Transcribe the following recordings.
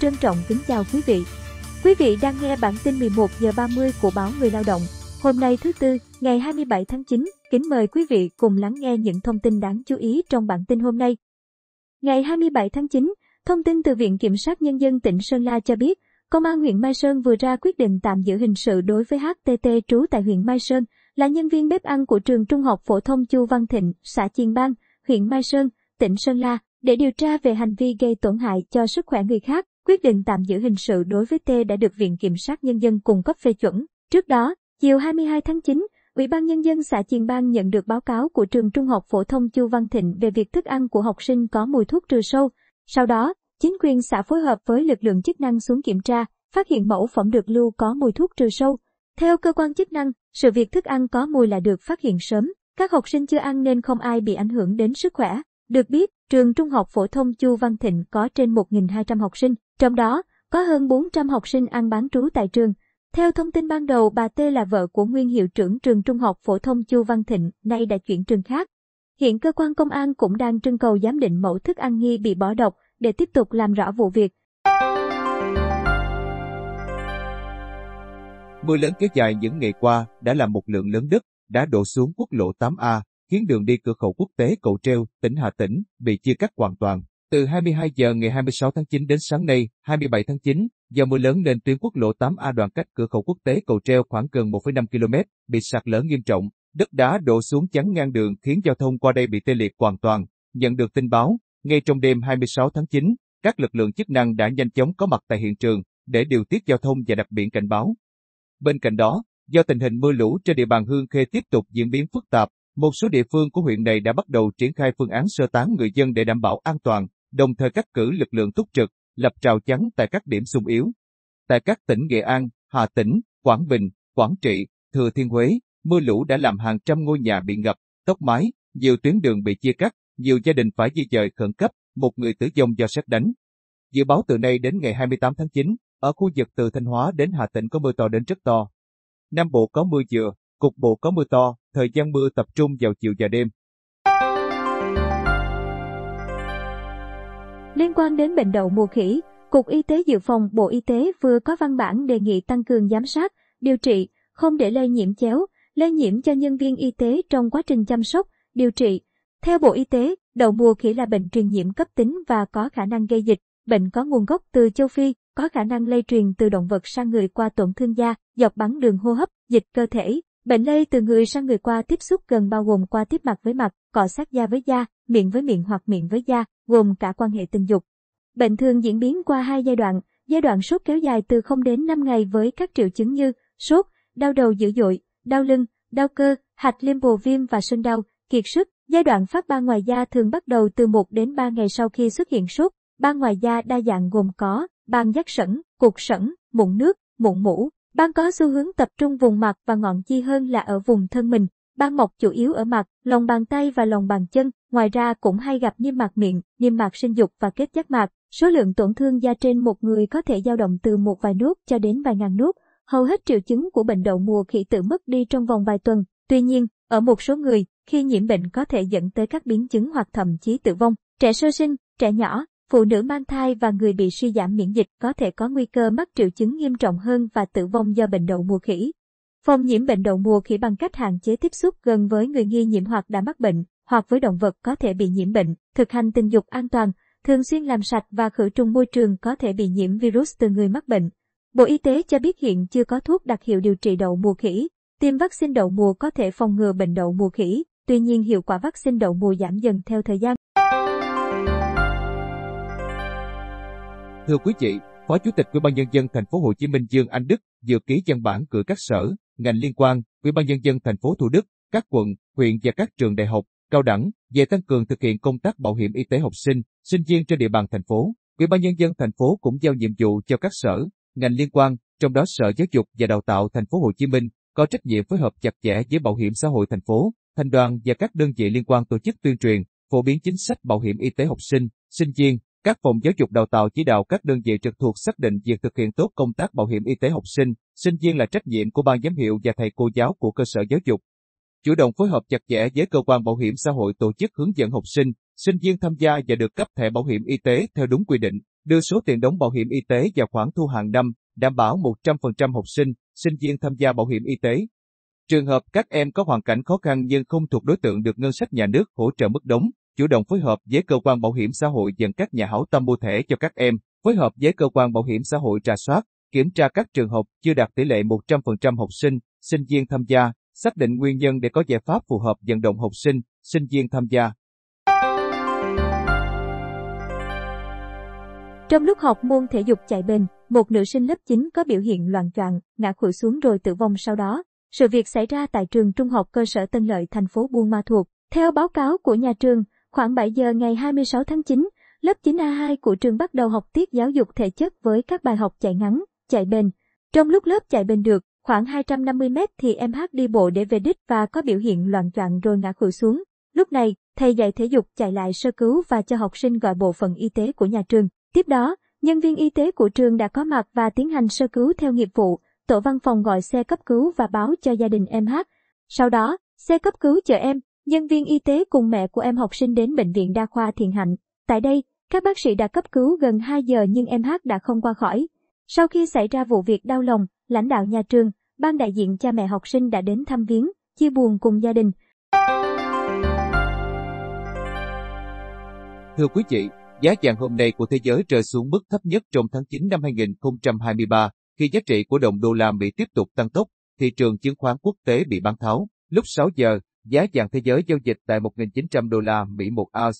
Trân trọng kính chào quý vị. Quý vị đang nghe bản tin 11 giờ 30 của báo Người Lao động. Hôm nay thứ tư, ngày 27 tháng 9, kính mời quý vị cùng lắng nghe những thông tin đáng chú ý trong bản tin hôm nay. Ngày 27 tháng 9, thông tin từ Viện Kiểm sát Nhân dân tỉnh Sơn La cho biết, Công an huyện Mai Sơn vừa ra quyết định tạm giữ hình sự đối với HTT trú tại huyện Mai Sơn, là nhân viên bếp ăn của trường trung học phổ thông Chu Văn Thịnh, xã Chiên Bang, huyện Mai Sơn, tỉnh Sơn La, để điều tra về hành vi gây tổn hại cho sức khỏe người khác. Quyết định tạm giữ hình sự đối với T đã được Viện Kiểm sát Nhân dân cung cấp phê chuẩn. Trước đó, chiều 22 tháng 9, Ủy ban Nhân dân xã Chiền Bang nhận được báo cáo của trường trung học phổ thông Chu Văn Thịnh về việc thức ăn của học sinh có mùi thuốc trừ sâu. Sau đó, Chính quyền xã phối hợp với lực lượng chức năng xuống kiểm tra, phát hiện mẫu phẩm được lưu có mùi thuốc trừ sâu. Theo cơ quan chức năng, sự việc thức ăn có mùi là được phát hiện sớm. Các học sinh chưa ăn nên không ai bị ảnh hưởng đến sức khỏe. Được biết, trường trung học phổ thông Chu Văn Thịnh có trên 1.200 học sinh, trong đó có hơn 400 học sinh ăn bán trú tại trường. Theo thông tin ban đầu, bà T là vợ của nguyên hiệu trưởng trường trung học phổ thông Chu Văn Thịnh, nay đã chuyển trường khác. Hiện cơ quan công an cũng đang trưng cầu giám định mẫu thức ăn nghi bị bỏ độc, để tiếp tục làm rõ vụ việc. Mưa lớn kéo dài những ngày qua đã làm một lượng lớn đất đã đổ xuống quốc lộ 8A, khiến đường đi cửa khẩu quốc tế Cầu Treo, tỉnh Hà Tĩnh bị chia cắt hoàn toàn. Từ 22 giờ ngày 26 tháng 9 đến sáng nay, 27 tháng 9, do mưa lớn nên tuyến quốc lộ 8A đoạn cách cửa khẩu quốc tế Cầu Treo khoảng gần 1,5 km bị sạt lở nghiêm trọng. Đất đá đổ xuống chắn ngang đường khiến giao thông qua đây bị tê liệt hoàn toàn. Nhận được tin báo, ngay trong đêm 26 tháng 9, các lực lượng chức năng đã nhanh chóng có mặt tại hiện trường để điều tiết giao thông và đặt biển cảnh báo. Bên cạnh đó, do tình hình mưa lũ trên địa bàn Hương Khê tiếp tục diễn biến phức tạp, một số địa phương của huyện này đã bắt đầu triển khai phương án sơ tán người dân để đảm bảo an toàn, đồng thời cắt cử lực lượng túc trực, lập trào chắn tại các điểm sung yếu. Tại các tỉnh Nghệ An, Hà Tĩnh, Quảng Bình, Quảng Trị, Thừa Thiên Huế, mưa lũ đã làm hàng trăm ngôi nhà bị ngập, tốc mái, nhiều tuyến đường bị chia cắt, nhiều gia đình phải di dời khẩn cấp, một người tử vong do xét đánh. Dự báo từ nay đến ngày 28 tháng 9, ở khu vực từ Thanh Hóa đến Hà Tĩnh có mưa to đến rất to. Nam Bộ có mưa vừa, cục bộ có mưa to, thời gian mưa tập trung vào chiều và đêm. Liên quan đến bệnh đậu mùa khỉ, Cục Y tế Dự phòng Bộ Y tế vừa có văn bản đề nghị tăng cường giám sát, điều trị, không để lây nhiễm chéo, lây nhiễm cho nhân viên y tế trong quá trình chăm sóc, điều trị, theo Bộ Y tế, đậu mùa khỉ là bệnh truyền nhiễm cấp tính và có khả năng gây dịch. Bệnh có nguồn gốc từ châu Phi, có khả năng lây truyền từ động vật sang người qua tổn thương da, dọc bắn đường hô hấp, dịch cơ thể. Bệnh lây từ người sang người qua tiếp xúc gần bao gồm qua tiếp mặt với mặt, cọ sát da với da, miệng với miệng hoặc miệng với da, gồm cả quan hệ tình dục. Bệnh thường diễn biến qua hai giai đoạn, giai đoạn sốt kéo dài từ 0 đến 5 ngày với các triệu chứng như sốt, đau đầu dữ dội, đau lưng, đau cơ, hạch limbồ viêm và sưng đau, kiệt sức, Giai đoạn phát ban ngoài da thường bắt đầu từ 1 đến 3 ngày sau khi xuất hiện sốt. Ban ngoài da đa dạng gồm có ban giác sẩn, cục sẩn, mụn nước, mụn mũ. Ban có xu hướng tập trung vùng mặt và ngọn chi hơn là ở vùng thân mình. Ban mọc chủ yếu ở mặt, lòng bàn tay và lòng bàn chân. Ngoài ra cũng hay gặp niêm mạc miệng, niêm mạc sinh dục và kết giác mạc. Số lượng tổn thương da trên một người có thể dao động từ một vài nốt cho đến vài ngàn nốt. Hầu hết triệu chứng của bệnh đậu mùa khỉ tự mất đi trong vòng vài tuần. Tuy nhiên, ở một số người, khi nhiễm bệnh có thể dẫn tới các biến chứng hoặc thậm chí tử vong. Trẻ sơ sinh, trẻ nhỏ, phụ nữ mang thai và người bị suy giảm miễn dịch có thể có nguy cơ mắc triệu chứng nghiêm trọng hơn và tử vong do bệnh đậu mùa khỉ. Phòng nhiễm bệnh đậu mùa khỉ bằng cách hạn chế tiếp xúc gần với người nghi nhiễm hoặc đã mắc bệnh, hoặc với động vật có thể bị nhiễm bệnh, thực hành tình dục an toàn, thường xuyên làm sạch và khử trùng môi trường có thể bị nhiễm virus từ người mắc bệnh. Bộ Y tế cho biết hiện chưa có thuốc đặc hiệu điều trị đậu mùa khỉ. Tiêm vaccine đậu mùa có thể phòng ngừa bệnh đậu mùa khỉ. Tuy nhiên hiệu quả vaccine đậu mùa giảm dần theo thời gian. Thưa quý vị, Phó Chủ tịch Ủy ban nhân dân thành phố Hồ Chí Minh Dương Anh Đức vừa ký văn bản gửi các sở, ngành liên quan, Ủy ban nhân dân thành phố Thủ Đức, các quận, huyện và các trường đại học, cao đẳng về tăng cường thực hiện công tác bảo hiểm y tế học sinh, sinh viên trên địa bàn thành phố. Ủy ban nhân dân thành phố cũng giao nhiệm vụ cho các sở, ngành liên quan, trong đó Sở Giáo dục và Đào tạo thành phố Hồ Chí Minh có trách nhiệm phối hợp chặt chẽ với Bảo hiểm xã hội thành phố, thành đoàn và các đơn vị liên quan tổ chức tuyên truyền, phổ biến chính sách bảo hiểm y tế học sinh, sinh viên, các phòng giáo dục đào tạo chỉ đạo các đơn vị trực thuộc xác định việc thực hiện tốt công tác bảo hiểm y tế học sinh, sinh viên là trách nhiệm của ban giám hiệu và thầy cô giáo của cơ sở giáo dục. Chủ động phối hợp chặt chẽ với cơ quan bảo hiểm xã hội tổ chức hướng dẫn học sinh, sinh viên tham gia và được cấp thẻ bảo hiểm y tế theo đúng quy định, đưa số tiền đóng bảo hiểm y tế vào khoản thu hàng năm, đảm bảo 100% học sinh, sinh viên tham gia bảo hiểm y tế, Trường hợp các em có hoàn cảnh khó khăn nhưng không thuộc đối tượng được ngân sách nhà nước hỗ trợ mức đóng, chủ động phối hợp với cơ quan bảo hiểm xã hội dẫn các nhà hảo tâm mua thẻ cho các em, phối hợp với cơ quan bảo hiểm xã hội trà soát, kiểm tra các trường hợp chưa đạt tỷ lệ 100% học sinh, sinh viên tham gia, xác định nguyên nhân để có giải pháp phù hợp vận động học sinh, sinh viên tham gia. Trong lúc học môn thể dục chạy bền, một nữ sinh lớp 9 có biểu hiện loạn choạng, ngã khuỵu xuống rồi tử vong sau đó. Sự việc xảy ra tại trường trung học cơ sở Tân Lợi, thành phố Buôn Ma Thuột. Theo báo cáo của nhà trường, khoảng 7 giờ ngày 26 tháng 9, lớp 9A2 của trường bắt đầu học tiết giáo dục thể chất với các bài học chạy ngắn, chạy bền. Trong lúc lớp chạy bền được, khoảng 250 mét thì em hát đi bộ để về đích và có biểu hiện loạn choạng rồi ngã khuỵu xuống. Lúc này, thầy dạy thể dục chạy lại sơ cứu và cho học sinh gọi bộ phận y tế của nhà trường. Tiếp đó, nhân viên y tế của trường đã có mặt và tiến hành sơ cứu theo nghiệp vụ tổ văn phòng gọi xe cấp cứu và báo cho gia đình em hát. Sau đó, xe cấp cứu chở em, nhân viên y tế cùng mẹ của em học sinh đến bệnh viện đa khoa Thiện Hạnh. Tại đây, các bác sĩ đã cấp cứu gần 2 giờ nhưng em hát đã không qua khỏi. Sau khi xảy ra vụ việc đau lòng, lãnh đạo nhà trường, ban đại diện cha mẹ học sinh đã đến thăm viếng, chia buồn cùng gia đình. Thưa quý vị, giá vàng hôm nay của thế giới rơi xuống mức thấp nhất trong tháng 9 năm 2023 khi giá trị của đồng đô la Mỹ tiếp tục tăng tốc, thị trường chứng khoán quốc tế bị bán tháo. Lúc 6 giờ, giá vàng thế giới giao dịch tại 1.900 đô la Mỹ một ounce.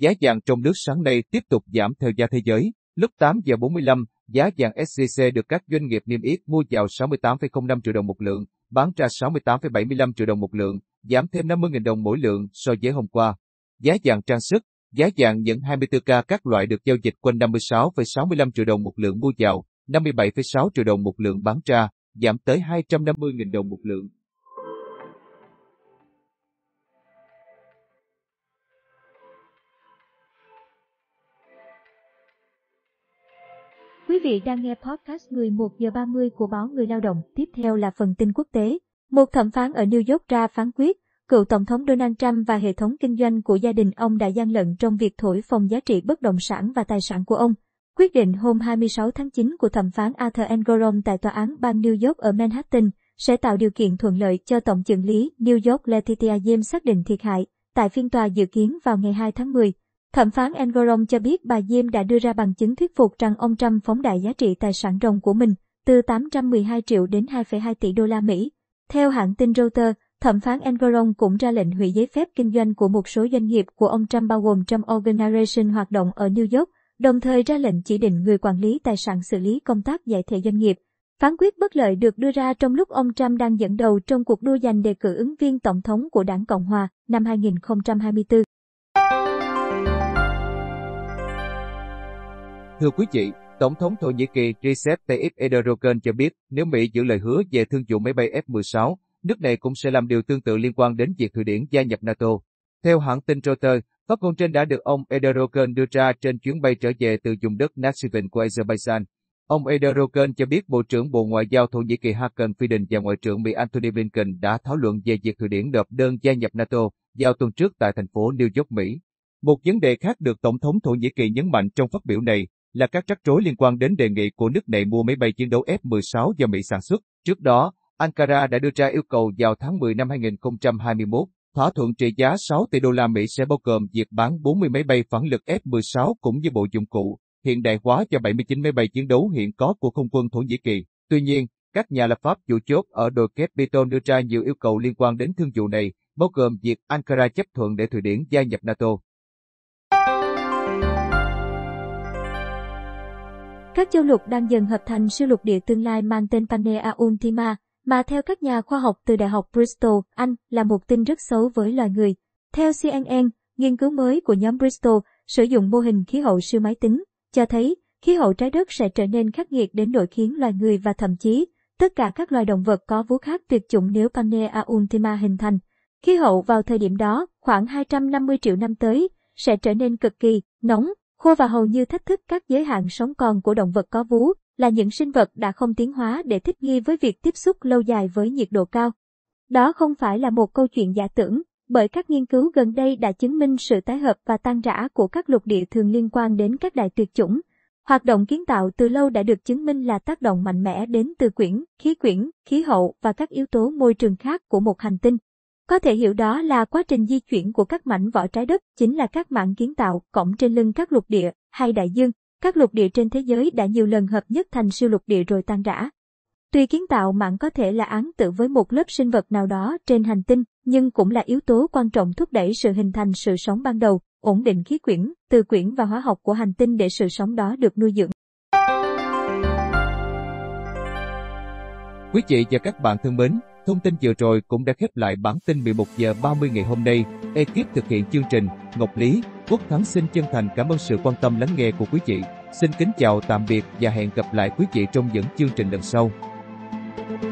Giá vàng trong nước sáng nay tiếp tục giảm theo giá thế giới. Lúc 8 giờ 45, giá vàng SJC được các doanh nghiệp niêm yết mua vào 68,05 triệu đồng một lượng, bán ra 68,75 triệu đồng một lượng, giảm thêm 50.000 đồng mỗi lượng so với hôm qua. Giá vàng trang sức, giá vàng những 24K các loại được giao dịch quanh 56,65 triệu đồng một lượng mua vào, 57,6 triệu đồng một lượng bán ra, giảm tới 250.000 đồng một lượng. Quý vị đang nghe podcast người 11 giờ 30 của báo Người Lao động. Tiếp theo là phần tin quốc tế. Một thẩm phán ở New York ra phán quyết, cựu Tổng thống Donald Trump và hệ thống kinh doanh của gia đình ông đã gian lận trong việc thổi phồng giá trị bất động sản và tài sản của ông. Quyết định hôm 26 tháng 9 của thẩm phán Arthur Engoron tại tòa án bang New York ở Manhattan sẽ tạo điều kiện thuận lợi cho Tổng trưởng lý New York Letitia James xác định thiệt hại tại phiên tòa dự kiến vào ngày 2 tháng 10. Thẩm phán Engoron cho biết bà James đã đưa ra bằng chứng thuyết phục rằng ông Trump phóng đại giá trị tài sản rồng của mình từ 812 triệu đến 2,2 tỷ đô la Mỹ. Theo hãng tin Reuters, thẩm phán Engoron cũng ra lệnh hủy giấy phép kinh doanh của một số doanh nghiệp của ông Trump bao gồm Trump Organization hoạt động ở New York, đồng thời ra lệnh chỉ định người quản lý tài sản xử lý công tác giải thể doanh nghiệp. Phán quyết bất lợi được đưa ra trong lúc ông Trump đang dẫn đầu trong cuộc đua giành đề cử ứng viên tổng thống của đảng Cộng hòa năm 2024. Thưa quý vị, Tổng thống Thổ Nhĩ Kỳ Recep Tayyip Erdogan cho biết nếu Mỹ giữ lời hứa về thương vụ máy bay F-16, nước này cũng sẽ làm điều tương tự liên quan đến việc Thụy Điển gia nhập NATO. Theo hãng tin Reuters, Phát ngôn trên đã được ông Ederoken đưa ra trên chuyến bay trở về từ vùng đất Nakhchivan của Azerbaijan. Ông Ederoken cho biết Bộ trưởng Bộ Ngoại giao Thổ Nhĩ Kỳ Hakan Fidan và Ngoại trưởng Mỹ Antony Blinken đã thảo luận về việc Thụy Điển nộp đơn gia nhập NATO vào tuần trước tại thành phố New York, Mỹ. Một vấn đề khác được Tổng thống Thổ Nhĩ Kỳ nhấn mạnh trong phát biểu này là các rắc rối liên quan đến đề nghị của nước này mua máy bay chiến đấu F-16 do Mỹ sản xuất. Trước đó, Ankara đã đưa ra yêu cầu vào tháng 10 năm 2021 Thỏa thuận trị giá 6 tỷ đô la Mỹ sẽ bao gồm việc bán 40 máy bay phản lực F-16 cũng như bộ dụng cụ, hiện đại hóa cho 79 máy bay chiến đấu hiện có của không quân Thổ Nhĩ Kỳ. Tuy nhiên, các nhà lập pháp chủ chốt ở đồi Capitol đưa ra nhiều yêu cầu liên quan đến thương vụ này, bao gồm việc Ankara chấp thuận để Thụy Điển gia nhập NATO. Các châu lục đang dần hợp thành siêu lục địa tương lai mang tên Panea Ultima, mà theo các nhà khoa học từ Đại học Bristol, Anh, là một tin rất xấu với loài người. Theo CNN, nghiên cứu mới của nhóm Bristol sử dụng mô hình khí hậu siêu máy tính, cho thấy khí hậu trái đất sẽ trở nên khắc nghiệt đến nỗi khiến loài người và thậm chí tất cả các loài động vật có vú khác tuyệt chủng nếu Pangea ultima hình thành. Khí hậu vào thời điểm đó, khoảng 250 triệu năm tới, sẽ trở nên cực kỳ nóng, khô và hầu như thách thức các giới hạn sống còn của động vật có vú là những sinh vật đã không tiến hóa để thích nghi với việc tiếp xúc lâu dài với nhiệt độ cao. Đó không phải là một câu chuyện giả tưởng, bởi các nghiên cứu gần đây đã chứng minh sự tái hợp và tan rã của các lục địa thường liên quan đến các đại tuyệt chủng. Hoạt động kiến tạo từ lâu đã được chứng minh là tác động mạnh mẽ đến từ quyển, khí quyển, khí hậu và các yếu tố môi trường khác của một hành tinh. Có thể hiểu đó là quá trình di chuyển của các mảnh vỏ trái đất chính là các mảng kiến tạo cõng trên lưng các lục địa hay đại dương. Các lục địa trên thế giới đã nhiều lần hợp nhất thành siêu lục địa rồi tan rã. Tuy kiến tạo mạng có thể là án tử với một lớp sinh vật nào đó trên hành tinh, nhưng cũng là yếu tố quan trọng thúc đẩy sự hình thành sự sống ban đầu, ổn định khí quyển, từ quyển và hóa học của hành tinh để sự sống đó được nuôi dưỡng. Quý vị và các bạn thân mến, Thông tin vừa rồi cũng đã khép lại bản tin 11 giờ 30 ngày hôm nay. Ekip thực hiện chương trình Ngọc Lý, Quốc Thắng xin chân thành cảm ơn sự quan tâm lắng nghe của quý vị. Xin kính chào tạm biệt và hẹn gặp lại quý vị trong những chương trình lần sau.